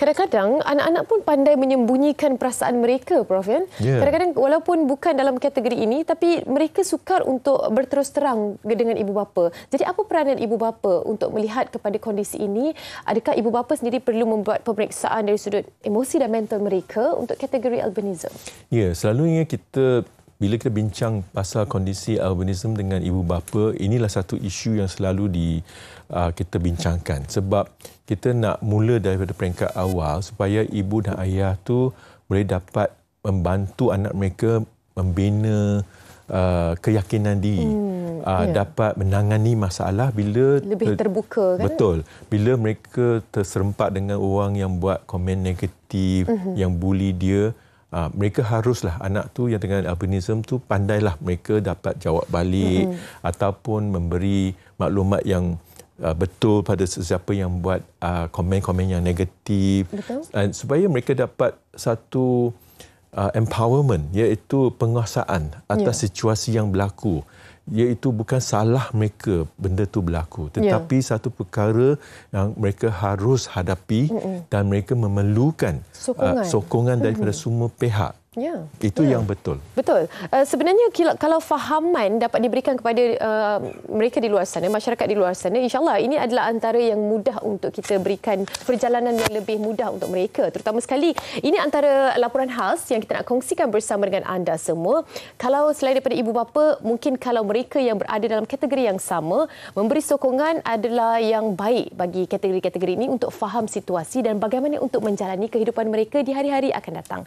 kadang-kadang anak-anak pun pandai menyembunyikan perasaan mereka prof kan? ya. Kadang-kadang walaupun bukan dalam kategori ini tapi mereka sukar untuk berterus terang dengan ibu bapa. Jadi apa peranan ibu bapa untuk melihat kepada kondisi ini? Adakah ibu bapa sendiri perlu membuat pemeriksaan dari sudut emosi dan mental mereka untuk kategori albinism? Ya, yeah, selalunya kita bila kita bincang pasal kondisi albinism dengan ibu bapa, inilah satu isu yang selalu di uh, kita bincangkan. Sebab kita nak mula daripada peringkat awal supaya ibu dan ayah tu boleh dapat membantu anak mereka membina uh, keyakinan diri. Hmm. Uh, ah, yeah. dapat menangani masalah bila lebih terbuka kan betul bila mereka terserempak dengan orang yang buat komen negatif mm-hmm. yang bully dia Uh, mereka haruslah anak tu yang dengan albinism tu pandailah mereka dapat jawab balik mm-hmm. ataupun memberi maklumat yang uh, betul pada sesiapa yang buat uh, komen-komen yang negatif betul. supaya mereka dapat satu uh, empowerment iaitu penguasaan atas yeah. situasi yang berlaku iaitu bukan salah mereka benda tu berlaku ya. tetapi yeah. satu perkara yang mereka harus hadapi Mm-mm. dan mereka memerlukan sokongan, uh, sokongan daripada mm-hmm. semua pihak Ya. Itu ya. yang betul. Betul. Uh, sebenarnya kalau fahaman dapat diberikan kepada uh, mereka di luar sana, masyarakat di luar sana, insyaAllah ini adalah antara yang mudah untuk kita berikan perjalanan yang lebih mudah untuk mereka. Terutama sekali, ini antara laporan khas yang kita nak kongsikan bersama dengan anda semua. Kalau selain daripada ibu bapa, mungkin kalau mereka yang berada dalam kategori yang sama memberi sokongan adalah yang baik bagi kategori-kategori ini untuk faham situasi dan bagaimana untuk menjalani kehidupan mereka di hari-hari akan datang.